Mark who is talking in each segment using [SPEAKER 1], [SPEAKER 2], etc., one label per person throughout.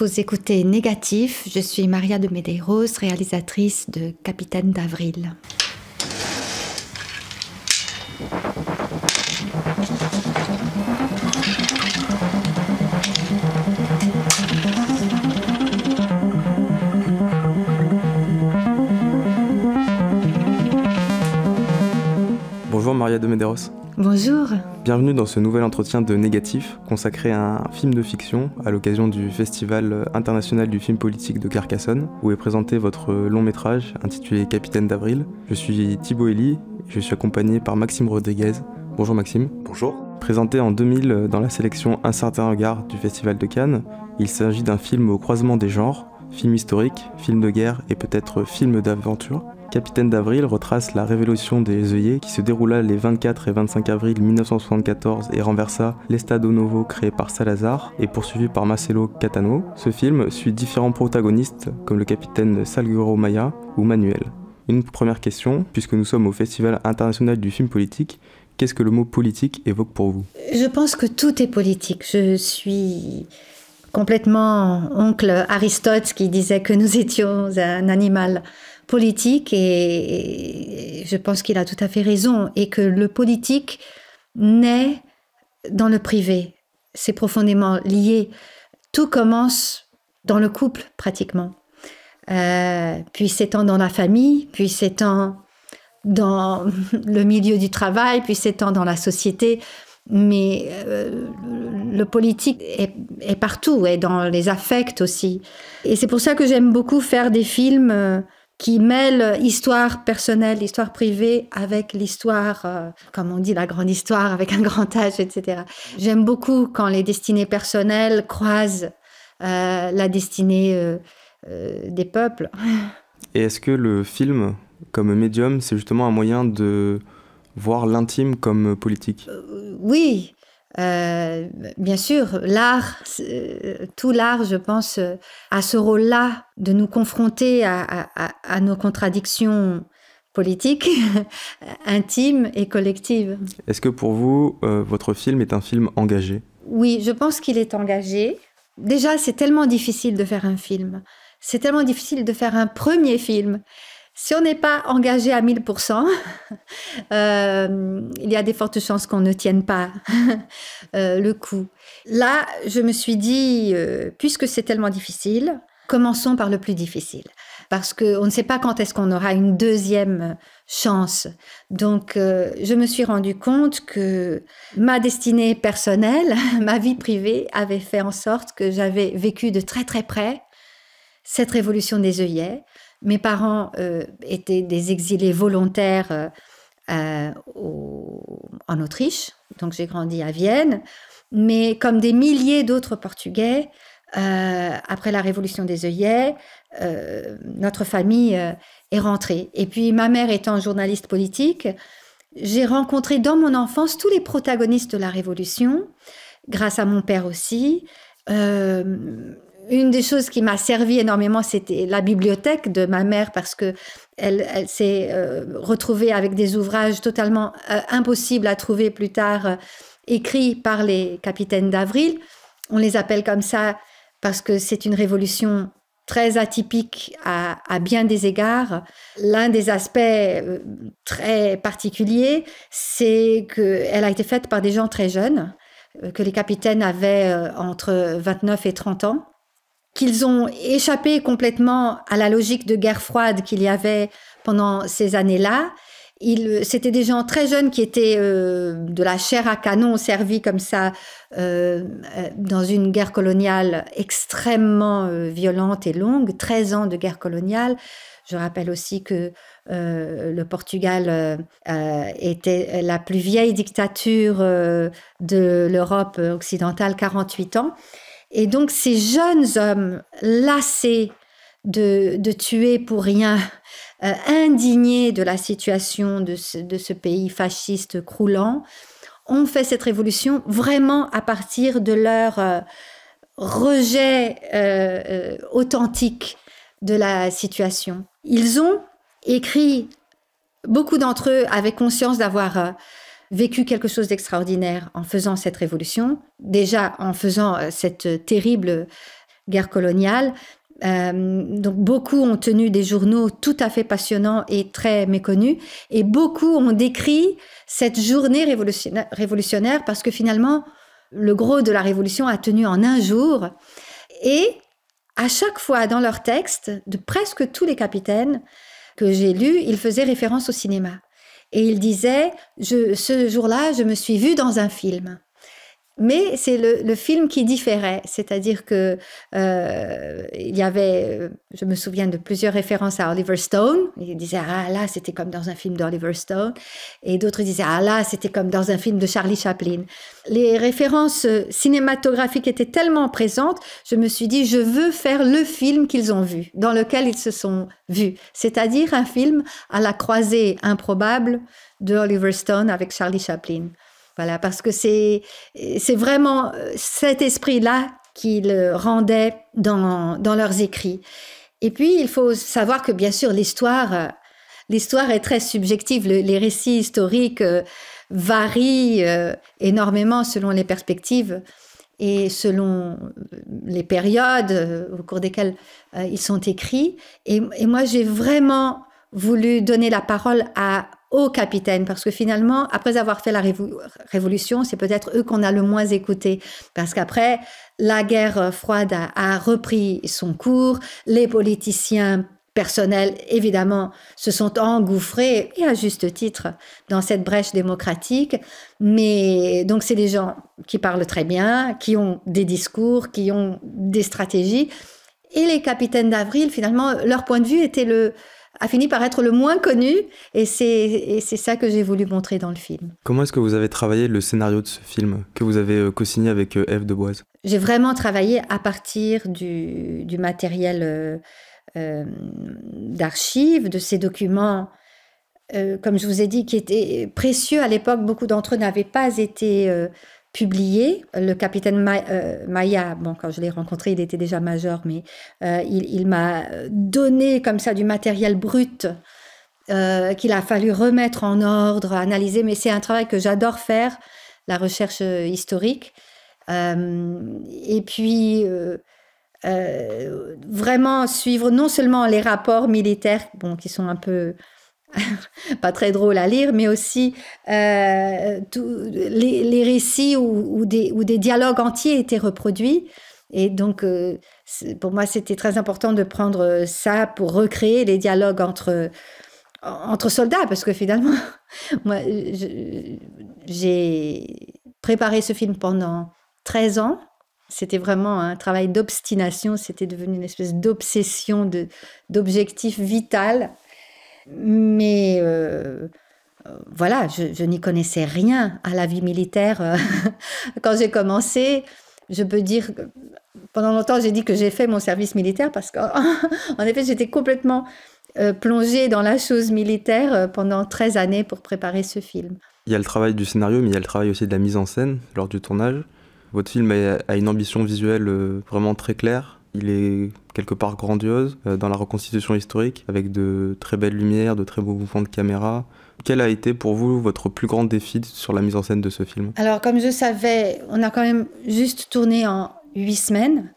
[SPEAKER 1] Vous écoutez Négatif, je suis Maria de Medeiros, réalisatrice de Capitaine d'Avril.
[SPEAKER 2] Bonjour Maria de Medeiros. Bonjour. Bienvenue dans ce nouvel entretien de Négatif, consacré à un film de fiction à l'occasion du Festival international du film politique de Carcassonne, où est présenté votre long métrage intitulé Capitaine d'Avril. Je suis Thibaut et je suis accompagné par Maxime Rodriguez. Bonjour Maxime. Bonjour. Présenté en 2000 dans la sélection Un certain regard du Festival de Cannes, il s'agit d'un film au croisement des genres, film historique, film de guerre et peut-être film d'aventure. Capitaine d'Avril retrace la révolution des œillets qui se déroula les 24 et 25 avril 1974 et renversa l'Estado Novo créé par Salazar et poursuivi par Marcelo Catano. Ce film suit différents protagonistes comme le capitaine Salguero Maya ou Manuel. Une première question, puisque nous sommes au Festival international du film politique, qu'est-ce que le mot politique évoque pour vous
[SPEAKER 1] Je pense que tout est politique. Je suis complètement oncle Aristote qui disait que nous étions un animal politique et, je pense qu'il a tout à fait raison et que le politique naît dans le privé. C'est profondément lié. Tout commence dans le couple pratiquement, euh, puis s'étend dans la famille, puis s'étend dans le milieu du travail, puis s'étend dans la société. Mais euh, le politique est, partout, est dans les affects aussi. Et c'est pour ça que j'aime beaucoup faire des films. Euh, qui mêle histoire personnelle, histoire privée avec l'histoire, euh, comme on dit, la grande histoire avec un grand âge, etc. J'aime beaucoup quand les destinées personnelles croisent euh, la destinée euh, des peuples.
[SPEAKER 2] Et est-ce que le film, comme médium, c'est justement un moyen de voir l'intime comme politique
[SPEAKER 1] Oui, euh, bien sûr, l'art, euh, tout l'art, je pense, euh, a ce rôle-là de nous confronter à, à nos contradictions politiques, intimes et collectives.
[SPEAKER 2] Est-ce que pour vous, votre film est un film engagé
[SPEAKER 1] Oui, je pense qu'il est engagé. Déjà, c'est tellement difficile de faire un film. C'est tellement difficile de faire un premier film. Si on n'est pas engagé à 1000%, euh, il y a des fortes chances qu'on ne tienne pas euh, le coup. Là, je me suis dit, euh, puisque c'est tellement difficile, commençons par le plus difficile. Parce qu'on ne sait pas quand est-ce qu'on aura une deuxième chance. Donc, je me suis rendu compte que ma destinée personnelle, ma vie privée, avait fait en sorte que j'avais vécu de très très près cette révolution des œillets mes parents euh, étaient des exilés volontaires euh, euh, en Autriche, donc j'ai grandi à Vienne, mais comme des milliers d'autres Portugais, après la révolution des œillets, notre famille est rentrée. Et puis ma mère étant journaliste politique, j'ai rencontré dans mon enfance tous les protagonistes de la révolution, grâce à mon père aussi. Euh, une des choses qui m'a servi énormément, c'était la bibliothèque de ma mère parce que elle, s'est euh, retrouvée avec des ouvrages totalement euh, impossibles à trouver plus tard, euh, écrits par les capitaines d'avril. On les appelle comme ça parce que c'est une révolution très atypique à, à bien des égards. L'un des aspects très particuliers, c'est qu'elle a été faite par des gens très jeunes que les capitaines avaient entre 29 et 30 ans qu'ils ont échappé complètement à la logique de guerre froide qu'il y avait pendant ces années-là. C'était des gens très jeunes qui étaient euh, de la chair à canon servis comme ça euh, euh, dans une guerre coloniale extrêmement violente et longue, 13 ans de guerre coloniale. Je rappelle aussi que le Portugal était la plus vieille dictature de l'Europe occidentale, 48 ans. Et donc ces jeunes hommes lassés de, tuer pour rien, euh, indignés de la situation de ce, pays fasciste croulant, ont fait cette révolution vraiment à partir de leur euh, rejet euh, authentique de la situation. Ils ont écrit, beaucoup d'entre eux avaient conscience d'avoir vécu quelque chose d'extraordinaire en faisant cette révolution, déjà en faisant euh, cette terrible euh, guerre coloniale. Euh, donc beaucoup ont tenu des journaux tout à fait passionnants et très méconnus, et beaucoup ont décrit cette journée révolutionnaire, révolutionnaire parce que finalement, le gros de la révolution a tenu en un jour. Et à chaque fois dans leurs textes, de presque tous les capitaines que j'ai lus, ils faisaient référence au cinéma. Et il disait, je, ce jour-là, je me suis vu dans un film mais c'est le, film qui différait, c'est-à-dire que euh, il y avait, je me souviens de plusieurs références à Oliver Stone. Ils disaient ah là c'était comme dans un film d'Oliver Stone, et d'autres disaient ah là c'était comme dans un film de Charlie Chaplin. Les références euh, cinématographiques étaient tellement présentes, je me suis dit je veux faire le film qu'ils ont vu, dans lequel ils se sont vus, c'est-à-dire un film à la croisée improbable de Oliver Stone avec Charlie Chaplin. Voilà, parce que c'est vraiment euh, cet esprit-là qu'ils rendaient dans, dans, leurs écrits. Et puis, il faut savoir que, bien sûr, l'histoire, euh, l'histoire est très subjective. les récits historiques euh, varient énormément selon les perspectives et selon les périodes au cours desquelles ils sont écrits. et moi, j'ai vraiment voulu donner la parole à aux capitaines, parce que finalement, après avoir fait la révolution, c'est peut-être eux qu'on a le moins écouté, parce qu'après, la guerre froide a, a repris son cours, les politiciens personnels, évidemment, se sont engouffrés, et à juste titre, dans cette brèche démocratique. Mais donc, c'est des gens qui parlent très bien, qui ont des discours, qui ont des stratégies. Et les capitaines d'avril, finalement, leur point de vue était le, a fini par être le moins connu et c'est ça que j'ai voulu montrer dans le film.
[SPEAKER 2] Comment est-ce que vous avez travaillé le scénario de ce film que vous avez euh, co-signé avec euh, Eve Deboise
[SPEAKER 1] J'ai vraiment travaillé à partir du, matériel euh, d'archives, de ces documents. comme je vous ai dit, qui étaient précieux à l'époque, beaucoup d'entre eux n'avaient pas été publié. Euh, le capitaine euh, Maya, bon, quand je l'ai rencontré, il était déjà major, mais euh, il, m'a donné comme ça du matériel brut qu'il a fallu remettre en ordre, analyser. Mais c'est un travail que j'adore faire, la recherche historique. et puis. vraiment suivre non seulement les rapports militaires bon, qui sont un peu pas très drôle à lire, mais aussi euh, les, récits où, des, dialogues entiers étaient reproduits. Et donc, euh, pour moi, c'était très important de prendre euh, ça pour recréer les dialogues entre, entre soldats, parce que finalement, moi, j'ai préparé ce film pendant 13 ans. C'était vraiment un travail d'obstination, c'était devenu une espèce d'obsession, d'objectif vital mais euh, euh, voilà, je, je n'y connaissais rien à la vie militaire euh, quand j'ai commencé. Je peux dire, pendant longtemps, j'ai dit que j'ai fait mon service militaire parce qu'en effet, j'étais complètement plongée dans la chose militaire pendant 13 années pour préparer ce film.
[SPEAKER 2] Il y a le travail du scénario, mais il y a le travail aussi de la mise en scène lors du tournage. Votre film a une ambition visuelle vraiment très claire il est quelque part grandiose euh, dans la reconstitution historique, avec de très belles lumières, de très beaux mouvements de caméra. Quel a été pour vous votre plus grand défi sur la mise en scène de ce film
[SPEAKER 1] Alors, comme je savais, on a quand même juste tourné en huit semaines,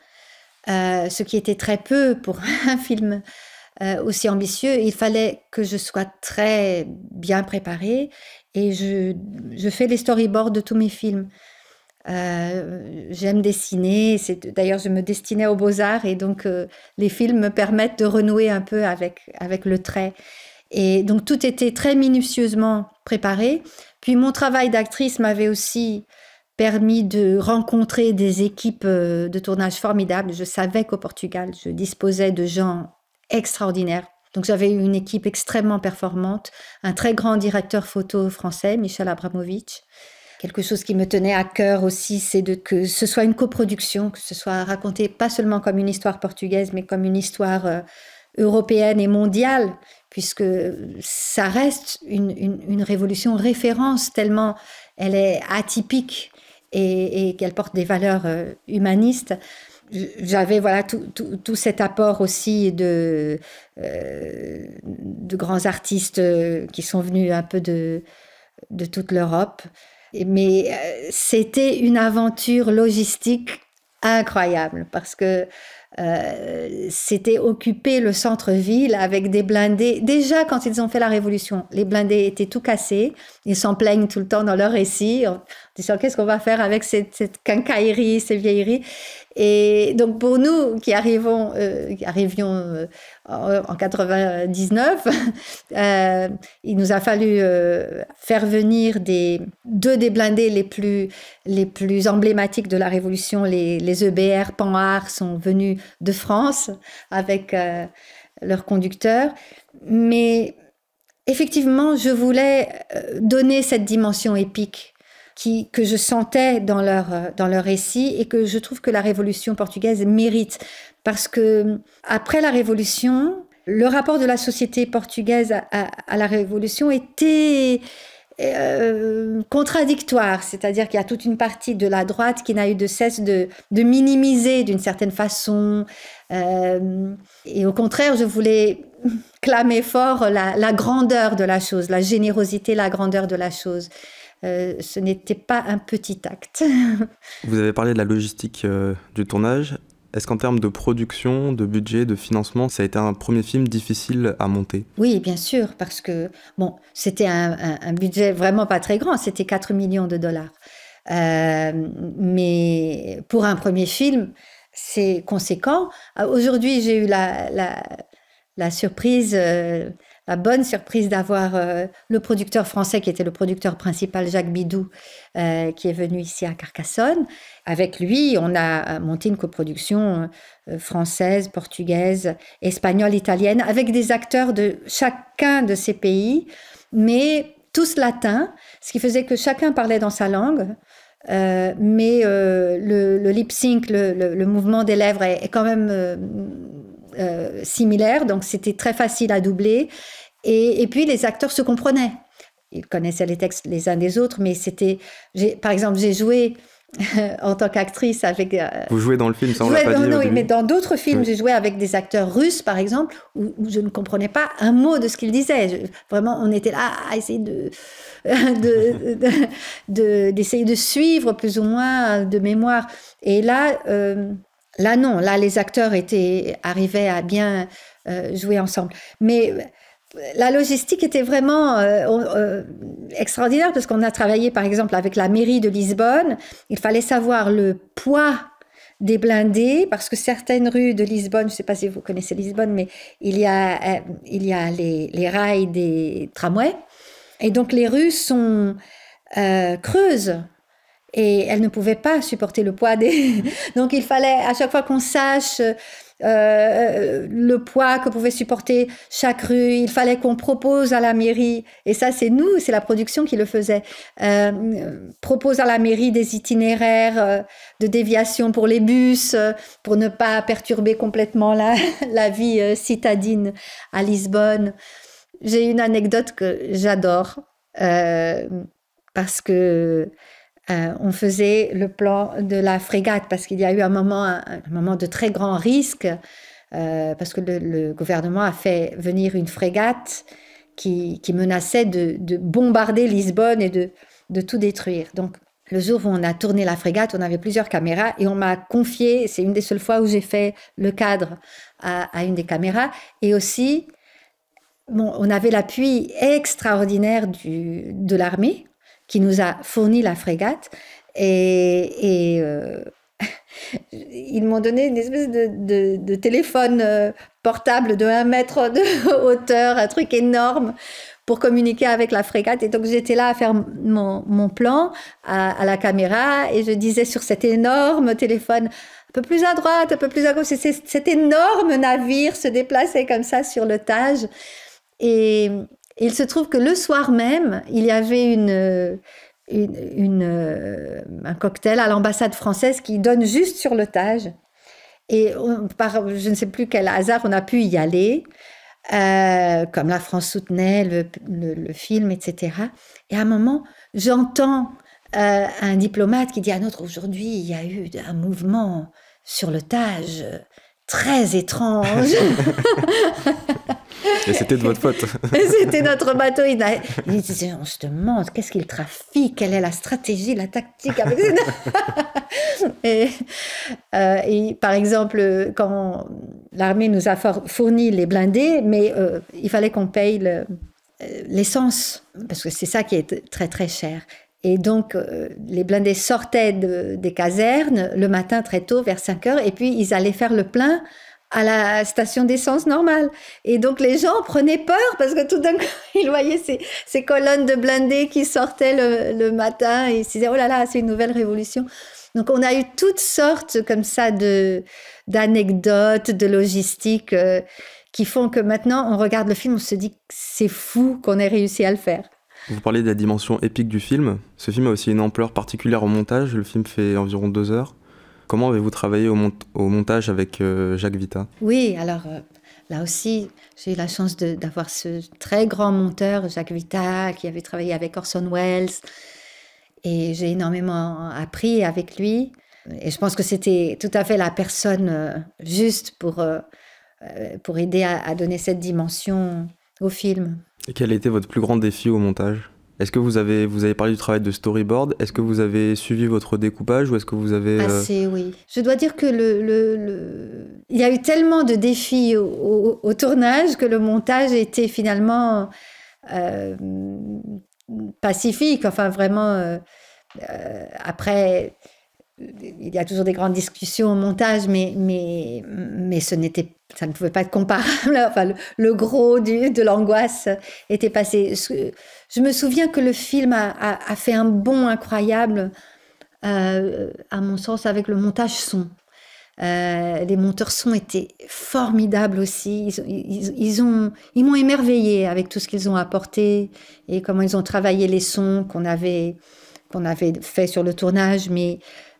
[SPEAKER 1] euh, ce qui était très peu pour un film euh, aussi ambitieux. Il fallait que je sois très bien préparée et je fais les storyboards de tous mes films. Euh, j'aime dessiner. d'ailleurs je me destinais aux beaux arts et donc euh, les films me permettent de renouer un peu avec avec le trait. Et donc tout était très minutieusement préparé. Puis mon travail d'actrice m'avait aussi permis de rencontrer des équipes euh, de tournage formidables. Je savais qu'au Portugal, je disposais de gens extraordinaires. Donc j'avais une équipe extrêmement performante, un très grand directeur photo français, Michel Abramovitch, Quelque chose qui me tenait à cœur aussi, c'est de que ce soit une coproduction, que ce soit raconté pas seulement comme une histoire portugaise, mais comme une histoire euh, européenne et mondiale, puisque ça reste une, révolution référence tellement elle est atypique et, qu'elle porte des valeurs euh, humanistes j'avais voilà tout, tout, cet apport aussi de, euh, de grands artistes qui sont venus un peu de, de toute l'Europe. Mais euh, c'était une aventure logistique incroyable parce que euh, c'était occuper le centre-ville avec des blindés. Déjà, quand ils ont fait la révolution, les blindés étaient tout cassés. Ils s'en plaignent tout le temps dans leur récit en disant qu'est-ce qu'on va faire avec cette, cette quincaillerie, ces vieilleries. Et donc, pour nous qui arrivons, euh, arrivions euh, en, 1999, il nous a fallu faire venir des, deux des blindés les plus, les plus emblématiques de la révolution. Les, les EBR, Panhard, sont venus de France avec euh, leur conducteur. Mais effectivement, je voulais euh, donner cette dimension épique qui, que je sentais dans leur, euh, dans leur récit et que je trouve que la Révolution portugaise mérite. Parce que après la Révolution, le rapport de la société portugaise à la Révolution était euh, contradictoire, c'est-à-dire qu'il y a toute une partie de la droite qui n'a eu de cesse de, minimiser d'une certaine façon. Euh, et au contraire, je voulais clamer fort la, grandeur de la chose, la générosité, la grandeur de la chose. Euh, ce n'était pas un petit acte.
[SPEAKER 2] Vous avez parlé de la logistique du tournage. Est-ce qu'en termes de production, de budget, de financement, ça a été un premier film difficile à monter
[SPEAKER 1] Oui, bien sûr, parce que bon, c'était un, budget vraiment pas très grand, c'était 4 millions de dollars. Euh, mais pour un premier film, c'est conséquent. Euh, aujourd'hui, j'ai eu la, surprise. Euh, la bonne surprise d'avoir euh, le producteur français qui était le producteur principal, Jacques Bidou, euh, qui est venu ici à Carcassonne. Avec lui, on a euh, monté une coproduction française, portugaise, espagnole, italienne, avec des acteurs de chacun de ces pays, mais tous latins, ce qui faisait que chacun parlait dans sa langue. mais le, lip sync, le, mouvement des lèvres est quand même euh, similaires, donc c'était très facile à doubler. Et, puis les acteurs se comprenaient. Ils connaissaient les textes les uns des autres, mais c'était. Par exemple, j'ai joué euh, en tant qu'actrice avec. Euh,
[SPEAKER 2] Vous jouez dans le film, ça on l'a pas non, Non, mais dans d'autres films, j'ai
[SPEAKER 1] joué avec des acteurs russes, par exemple, où, je ne comprenais pas un mot de ce qu'ils disaient. vraiment, on était là à essayer de d'essayer de, suivre plus ou moins de mémoire. Et là, Là, non, là, les acteurs étaient, arrivaient à bien euh, jouer ensemble. Mais euh, la logistique était vraiment euh, extraordinaire parce qu'on a travaillé, par exemple, avec la mairie de Lisbonne. Il fallait savoir le poids des blindés parce que certaines rues de Lisbonne, je ne sais pas si vous connaissez Lisbonne, mais il y a, il y a les rails des tramways. Et donc, les rues sont creuses et elle ne pouvait pas supporter le poids des... Donc il fallait à chaque fois qu'on sache euh, euh, le poids que pouvait supporter chaque rue, il fallait qu'on propose à la mairie, et ça c'est nous, c'est la production qui le faisait, euh, propose à la mairie des itinéraires de déviation pour les bus, pour ne pas perturber complètement la, la vie citadine à Lisbonne. J'ai une anecdote que j'adore, parce que euh, on faisait le plan de la frégate parce qu'il y a eu un moment, un, moment de très grand risque euh, parce que le, gouvernement a fait venir une frégate qui, menaçait de, bombarder Lisbonne et de, tout détruire. Donc, le jour où on a tourné la frégate, on avait plusieurs caméras et on m'a confié, c'est une des seules fois où j'ai fait le cadre à, une des caméras, et aussi, on avait l'appui extraordinaire de l'armée, qui nous a fourni la frégate. Et, euh, ils m'ont donné une espèce de, téléphone euh, portable de 1 mètre de hauteur, un truc énorme pour communiquer avec la frégate. Et donc j'étais là à faire mon, plan à, la caméra et je disais sur cet énorme téléphone, un peu plus à droite, un peu plus à gauche, cet énorme navire se déplaçait comme ça sur le Tage. Et, il se trouve que le soir même, il y avait une, euh, un cocktail à l'ambassade française qui donne juste sur l'otage. Et par je ne sais plus quel hasard, on a pu y aller, euh, comme la France soutenait le, film, etc. Et à un moment, j'entends euh, un diplomate qui dit à notre aujourd'hui, il y a eu un mouvement sur l'otage très étrange.
[SPEAKER 2] Et c'était de votre faute. c'était
[SPEAKER 1] notre bateau. Il, on se demande, qu'est-ce qu'il trafique Quelle est la stratégie, la tactique avec... Euh, et, par exemple, quand l'armée nous a fourni les blindés, mais euh, il fallait qu'on paye euh, l'essence, parce que c'est ça qui est très très cher. Et donc, les blindés sortaient des casernes le matin très tôt, vers 5 heures, et puis ils allaient faire le plein à la station d'essence normale. Et donc les gens prenaient peur parce que tout d'un coup, ils voyaient ces, colonnes de blindés qui sortaient le, matin et ils se disaient, oh là là, c'est une nouvelle révolution. Donc on a eu toutes sortes comme ça de d'anecdotes, de logistiques euh, qui font que maintenant on regarde le film, on se dit c'est fou qu'on ait réussi à le faire.
[SPEAKER 2] Vous parlez de la dimension épique du film. Ce film a aussi une ampleur particulière au montage. Le film fait environ deux heures. Comment avez-vous travaillé au, montage avec euh, Jacques Vita
[SPEAKER 1] Oui, alors euh, là aussi, j'ai eu la chance d'avoir ce très grand monteur, Jacques Vita, qui avait travaillé avec Orson Welles. Et j'ai énormément appris avec lui. Et je pense que c'était tout à fait la personne euh, juste pour, pour aider à, donner cette dimension au film.
[SPEAKER 2] Et quel était votre plus grand défi au montage est-ce que vous avez, vous avez parlé du travail de storyboard Est-ce que vous avez suivi votre découpage ou est-ce que vous avez... Euh, Assez,
[SPEAKER 1] oui. Je dois dire que le, le, il y a eu tellement de défis au, tournage que le montage était finalement euh, pacifique. Enfin, vraiment, euh, après il y a toujours des grandes discussions au montage, mais, mais, mais ce n'était, ça ne pouvait pas être comparable. Enfin, le, gros de l'angoisse était passé. Je, me souviens que le film a, fait un bond incroyable, euh, à mon sens, avec le montage son. Euh, les monteurs son étaient formidables aussi. Ils, ont, ils m'ont émerveillée avec tout ce qu'ils ont apporté et comment ils ont travaillé les sons qu'on avait, qu'on avait fait sur le tournage. Mais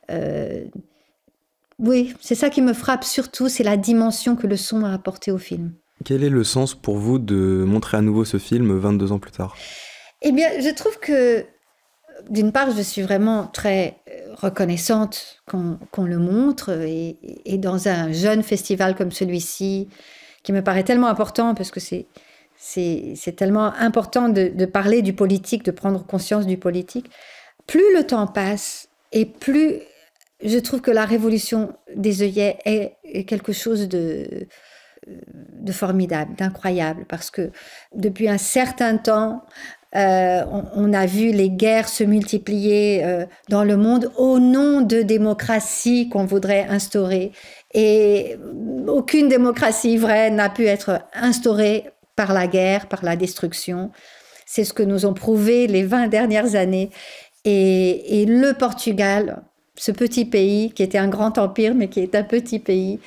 [SPEAKER 1] euh, oui, c'est ça qui me frappe surtout, c'est la dimension que le son a apportée au film.
[SPEAKER 2] Quel est le sens pour vous de montrer à nouveau ce film 22 ans plus tard
[SPEAKER 1] Eh bien, je trouve que d'une part, je suis vraiment très euh, reconnaissante qu'on le montre et, dans un jeune festival comme celui-ci, qui me paraît tellement important parce que c'est tellement important de, parler du politique, de prendre conscience du politique. Plus le temps passe et plus je trouve que la révolution des œillets est quelque chose euh, de, formidable, d'incroyable, parce que depuis un certain temps, euh, on, a vu les guerres se multiplier euh, dans le monde au nom de démocratie qu'on voudrait instaurer. Et aucune démocratie vraie n'a pu être instaurée par la guerre, par la destruction. C'est ce que nous ont prouvé les 20 dernières années. et le Portugal, ce petit pays qui était un grand empire mais qui est un petit pays,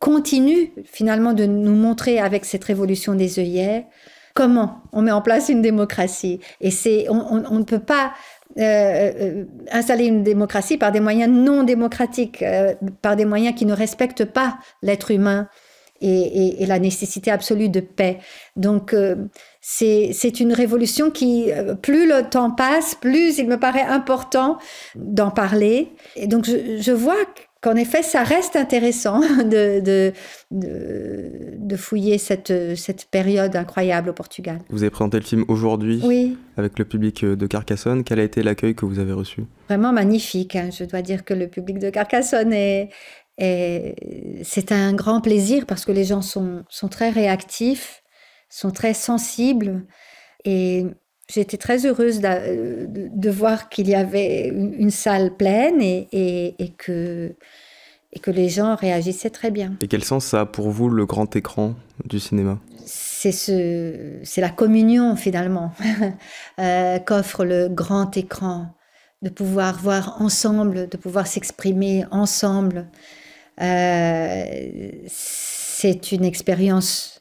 [SPEAKER 1] continue finalement de nous montrer avec cette révolution des œillets comment on met en place une démocratie. Et c'est, on, ne peut pas euh, euh, installer une démocratie par des moyens non démocratiques, euh, par des moyens qui ne respectent pas l'être humain et, et, la nécessité absolue de paix. Donc, c'est une révolution qui, euh, plus le temps passe, plus il me paraît important d'en parler. Et donc, je, vois qu'en effet, ça reste intéressant de, fouiller cette, période incroyable au Portugal.
[SPEAKER 2] Vous avez présenté le film aujourd'hui avec le public euh, de Carcassonne. Quel a été l'accueil que vous avez reçu
[SPEAKER 1] Vraiment magnifique. Hein. Je dois dire que le public de Carcassonne est, c'est un grand plaisir parce que les gens sont très réactifs sont très sensibles et j'étais très heureuse euh, de, voir qu'il y avait une salle pleine et, que, et que les gens réagissaient très bien.
[SPEAKER 2] Et quel sens ça a pour vous le grand écran du cinéma
[SPEAKER 1] C'est ce, la communion finalement euh, qu'offre le grand écran, de pouvoir voir ensemble, de pouvoir s'exprimer ensemble. Euh, c'est une expérience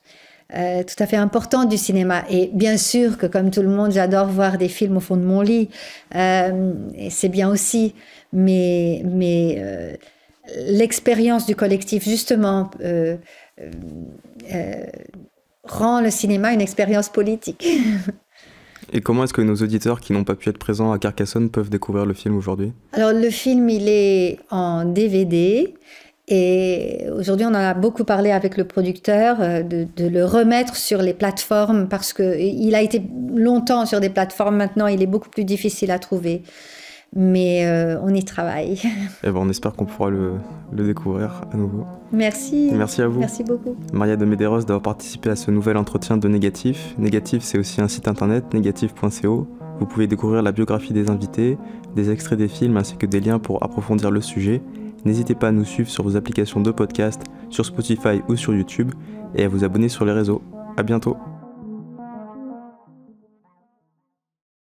[SPEAKER 1] euh, tout à fait important du cinéma. Et bien sûr que, comme tout le monde, j'adore voir des films au fond de mon lit. Euh, c'est bien aussi. Mais, mais euh, l'expérience du collectif, justement, rend le cinéma une expérience politique.
[SPEAKER 2] Et comment est-ce que nos auditeurs qui n'ont pas pu être présents à Carcassonne peuvent découvrir le film aujourd'hui
[SPEAKER 1] Alors le film, il est en DVD et aujourd'hui, on en a beaucoup parlé avec le producteur euh, de, le remettre sur les plateformes parce que euh, il a été longtemps sur des plateformes. Maintenant, il est beaucoup plus difficile à trouver. Mais euh, on y travaille. Et
[SPEAKER 2] eh ben, on espère qu'on pourra le, découvrir à nouveau.
[SPEAKER 1] Merci. merci à vous. Merci beaucoup.
[SPEAKER 2] Maria de Medeiros d'avoir participé à ce nouvel entretien de Négatif. Négatif, c'est aussi un site internet, négatif.co. Vous pouvez découvrir la biographie des invités, des extraits des films ainsi que des liens pour approfondir le sujet N'hésitez pas à nous suivre sur vos applications de podcast, sur Spotify ou sur YouTube, et à vous abonner sur les réseaux. À bientôt!